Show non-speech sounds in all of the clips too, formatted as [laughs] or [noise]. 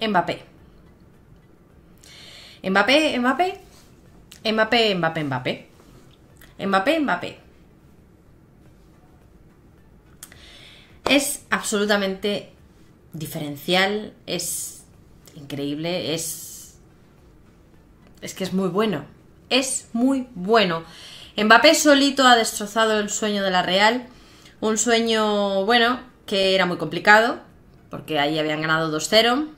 Mbappé. Mbappé, Mbappé. Mbappé, Mbappé, Mbappé. Mbappé, Mbappé. Es absolutamente diferencial, es increíble, es... Es que es muy bueno. Es muy bueno. Mbappé solito ha destrozado el sueño de la Real. Un sueño, bueno, que era muy complicado, porque ahí habían ganado 2-0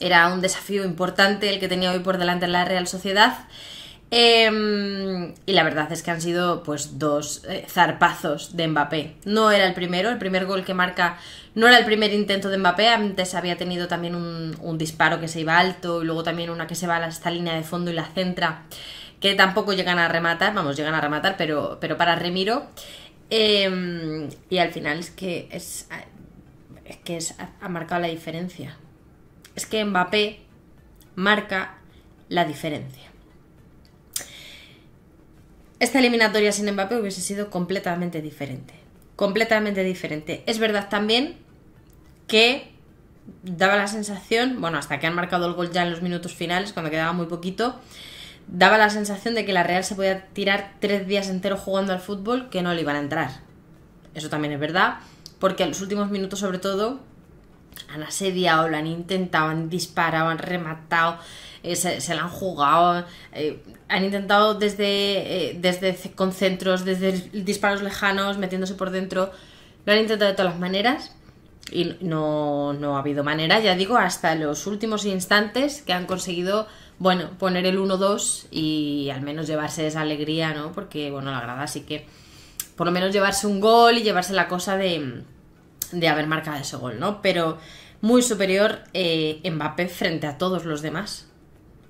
era un desafío importante el que tenía hoy por delante la Real Sociedad. Em, y la verdad es que han sido pues dos eh, zarpazos de Mbappé. No era el primero, el primer gol que marca no era el primer intento de Mbappé, antes había tenido también un, disparo que se iba alto y luego también una que se va a esta línea de fondo y la centra, que tampoco llegan a rematar, vamos, llegan a rematar, pero, pero para Remiro. Em, y al final es que es, es que ha marcado la diferencia es que Mbappé marca la diferencia. Esta eliminatoria sin Mbappé hubiese sido completamente diferente. Completamente diferente. Es verdad también que daba la sensación, bueno, hasta que han marcado el gol ya en los minutos finales, cuando quedaba muy poquito, daba la sensación de que la Real se podía tirar tres días enteros jugando al fútbol que no le iban a entrar. Eso también es verdad, porque en los últimos minutos sobre todo han asediado, lo han intentado, han disparado, han rematado, eh, se, se, la han jugado, eh, han intentado desde, eh, desde con centros, desde disparos lejanos, metiéndose por dentro, lo han intentado de todas las maneras y no, ha habido manera, ya digo, hasta los últimos instantes que han conseguido, bueno, poner el 1-2 y al menos llevarse esa alegría, ¿no? Porque, bueno, la grada así que, por lo menos llevarse un gol y llevarse la cosa de de haber marcado ese gol, ¿no? Pero muy superior eh, Mbappé frente a todos los demás.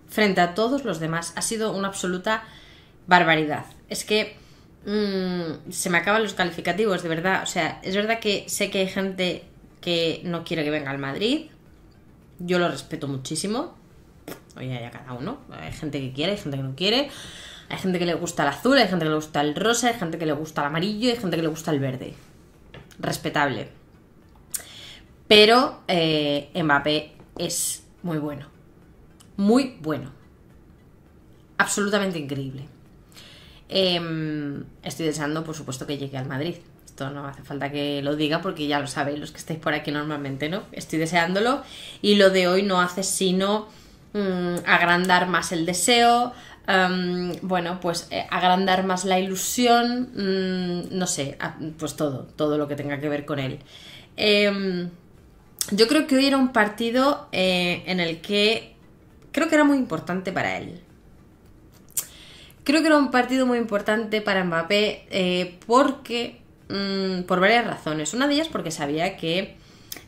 Frente a todos los demás. Ha sido una absoluta barbaridad. Es que mm, se me acaban los calificativos, de verdad. O sea, es verdad que sé que hay gente que no quiere que venga al Madrid. Yo lo respeto muchísimo. Oye, ya cada uno. Hay gente que quiere, hay gente que no quiere. Hay gente que le gusta el azul, hay gente que le gusta el rosa, hay gente que le gusta el amarillo, hay gente que le gusta el verde. Respetable pero eh, Mbappé es muy bueno. Muy bueno. Absolutamente increíble. Em, estoy deseando, por supuesto, que llegue al Madrid. Esto no hace falta que lo diga porque ya lo sabéis los que estáis por aquí normalmente, ¿no? Estoy deseándolo y lo de hoy no hace sino mm, agrandar más el deseo, em, bueno, pues eh, agrandar más la ilusión, mm, no sé, pues todo, todo lo que tenga que ver con él. Eh, yo creo que hoy era un partido eh, en el que creo que era muy importante para él. Creo que era un partido muy importante para Mbappé eh, porque, mm, por varias razones. Una de ellas porque sabía que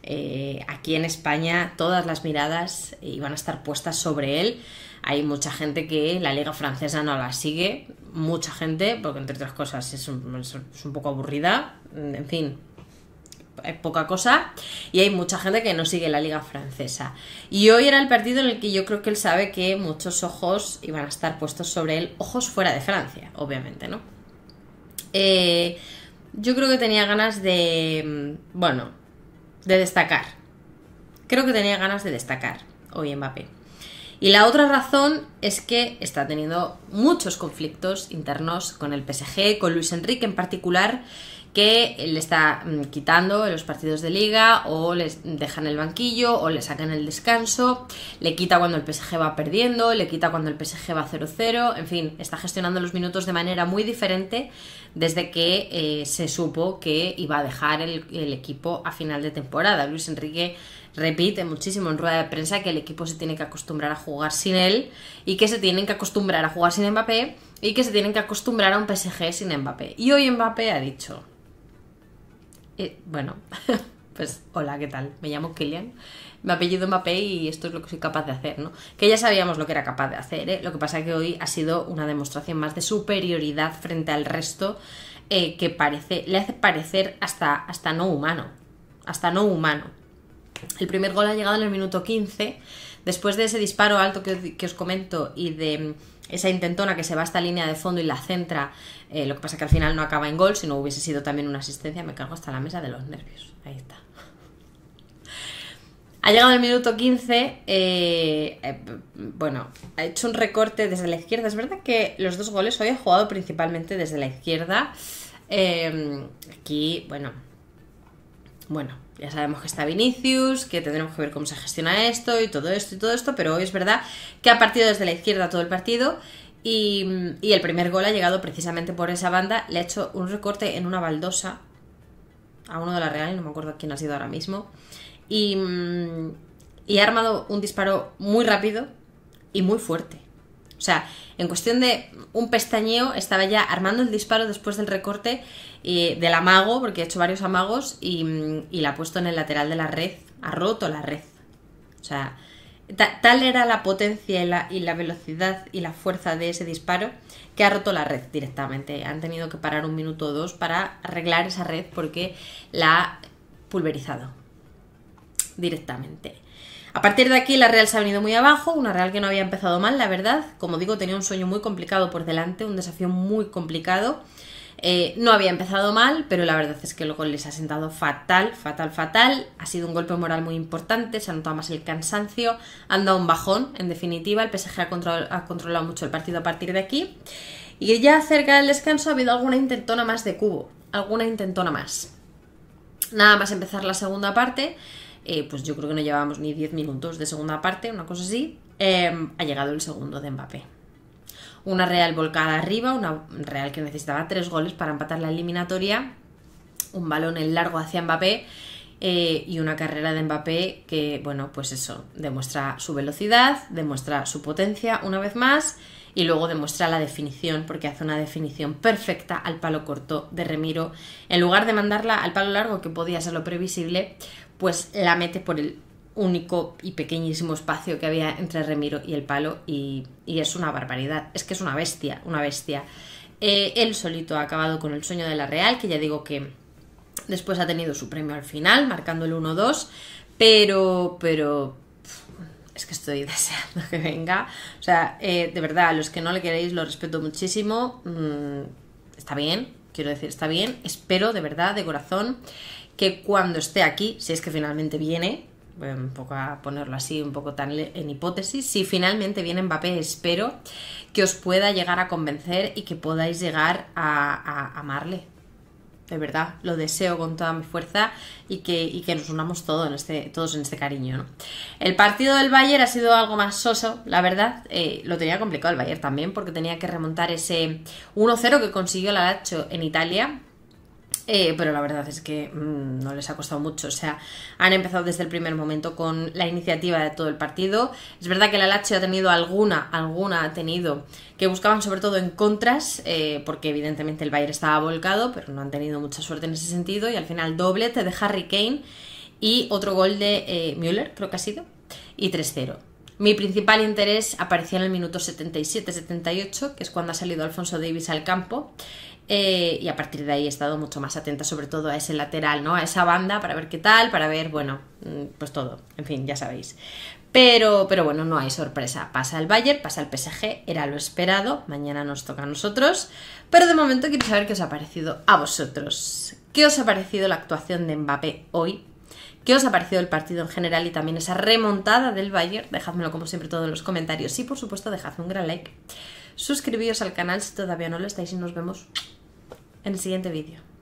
eh, aquí en España todas las miradas iban a estar puestas sobre él. Hay mucha gente que la liga francesa no la sigue, mucha gente, porque entre otras cosas es un poco aburrida, en fin, poca cosa y hay mucha gente que no sigue la liga francesa. Y hoy era el partido en el que yo creo que él sabe que muchos ojos iban a estar puestos sobre él, ojos fuera de Francia, obviamente, ¿no? Eh, yo creo que tenía ganas de, mm, bueno, de destacar. Creo que tenía ganas de destacar hoy Mbappé. Y la otra razón es que está teniendo muchos conflictos internos con el PSG, con Luis Enrique en particular, que le está mm, quitando los partidos de liga o les dejan el banquillo o le sacan el descanso, le quita cuando el PSG va perdiendo, le quita cuando el PSG va 0-0, en fin, está gestionando los minutos de manera muy diferente desde que eh, se supo que iba a dejar el, el equipo a final de temporada. Luis Enrique repite muchísimo en rueda de prensa que el equipo se tiene que acostumbrar a jugar sin él y que se tienen que acostumbrar a jugar sin Mbappé y que se tienen que acostumbrar a un PSG sin Mbappé. Y hoy Mbappé ha dicho, eh, bueno, [laughs] pues hola, ¿qué tal? Me llamo Killian mi apellido Mbappé y esto es lo que soy capaz de hacer, ¿no? Que ya sabíamos lo que era capaz de hacer, ¿eh? Lo que pasa es que hoy ha sido una demostración más de superioridad frente al resto eh, que parece, le hace parecer hasta, hasta no humano, hasta no humano. El primer gol ha llegado en el minuto 15. Después de ese disparo alto que, os comento y de esa intentona que se va a esta línea de fondo y la centra, eh, lo que pasa que al final no acaba en gol, si no hubiese sido también una asistencia, me cargo hasta la mesa de los nervios. Ahí está. Ha llegado el minuto 15, eh, eh, bueno, ha hecho un recorte desde la izquierda. Es verdad que los dos goles hoy he jugado principalmente desde la izquierda. aquí, bueno, bueno, ya sabemos que está Vinicius, que tendremos que ver cómo se gestiona esto y todo esto y todo esto, pero hoy es verdad que ha partido desde la izquierda todo el partido y, el primer gol ha llegado precisamente por esa banda, le ha hecho un recorte en una baldosa a uno de la Real, no me acuerdo quién ha sido ahora mismo, y, mm, y ha armado un disparo muy rápido y muy fuerte. O sea, en cuestión de un pestañeo estaba ya armando el disparo después del recorte del amago, porque he hecho varios amagos y, la ha puesto en el lateral de la red, ha roto la red. O sea, tal era la potencia y la velocidad y la fuerza de ese disparo que ha roto la red directamente. Han tenido que parar un minuto o dos para arreglar esa red porque la ha pulverizado directamente. A partir de aquí la Real se ha venido muy abajo, una Real que no había empezado mal, la verdad. Como digo, tenía un sueño muy complicado por delante, un desafío muy complicado. Eh, no había empezado mal, pero la verdad es que luego les ha sentado fatal, fatal, fatal. Ha sido un golpe moral muy importante, se ha notado más el cansancio, han dado un bajón, en definitiva. El PSG ha controlado mucho el partido a partir de aquí. Y ya cerca del descanso ha habido alguna intentona más de cubo, alguna intentona más. Nada más empezar la segunda parte, eh, pues yo creo que no llevábamos ni 10 minutos de segunda parte, una cosa así, em, ha llegado el segundo de Mbappé. Una Real volcada arriba, una Real que necesitaba tres goles para empatar la eliminatoria, un balón en largo hacia Mbappé eh, y una carrera de Mbappé que, bueno, pues eso, demuestra su velocidad, demuestra su potencia una vez más y luego demuestra la definición, porque hace una definición perfecta al palo corto de Remiro. En lugar de mandarla al palo largo, que podía ser lo previsible, pues la mete por el único y pequeñísimo espacio que había entre Remiro y el palo y, es una barbaridad, es que es una bestia, una bestia. Eh, él solito ha acabado con el sueño de la Real, que ya digo que después ha tenido su premio al final, marcando el 1-2, pero, pero, es que estoy [laughs] deseando que venga. O sea, eh, de verdad, a los que no le queréis lo respeto muchísimo. Mm, está bien, quiero decir, está bien. Espero de verdad, de corazón, que cuando esté aquí, si es que finalmente viene, un poco a ponerlo así, un poco tan en hipótesis, si finalmente viene Mbappé, espero que os pueda llegar a convencer y que podáis llegar a, amarle. De verdad, lo deseo con toda mi fuerza y que, que nos unamos todo en este, todos en este cariño. El partido del Bayern ha sido algo más soso, la verdad. Eh, lo tenía complicado el Bayern también porque tenía que remontar ese 1-0 que consiguió el en Italia eh, pero la verdad es que mm, no les ha costado mucho. O sea, han empezado desde el primer momento con la iniciativa de todo el partido. Es verdad que la Lazio ha tenido alguna, alguna ha tenido, que buscaban sobre todo en contras, eh, porque evidentemente el Bayern estaba volcado, pero no han tenido mucha suerte en ese sentido. Y al final doblete de Harry Kane y otro gol de eh, Müller, creo que ha sido, y 3-0. Mi principal interés aparecía en el minuto 77-78, que es cuando ha salido Alfonso Davis al campo. Eh, y a partir de ahí he estado mucho más atenta, sobre todo a ese lateral, ¿no? A esa banda, para ver qué tal, para ver, bueno, mm, pues todo. En fin, ya sabéis. Pero, pero bueno, no hay sorpresa. Pasa el Bayern, pasa el PSG, era lo esperado. Mañana nos toca a nosotros. Pero de momento quiero saber qué os ha parecido a vosotros. ¿Qué os ha parecido la actuación de Mbappé hoy ¿Qué os ha parecido el partido en general y también esa remontada del Bayern? Dejádmelo como siempre todo en los comentarios y por supuesto dejad un gran like. Suscribíos al canal si todavía no lo estáis y nos vemos en el siguiente vídeo.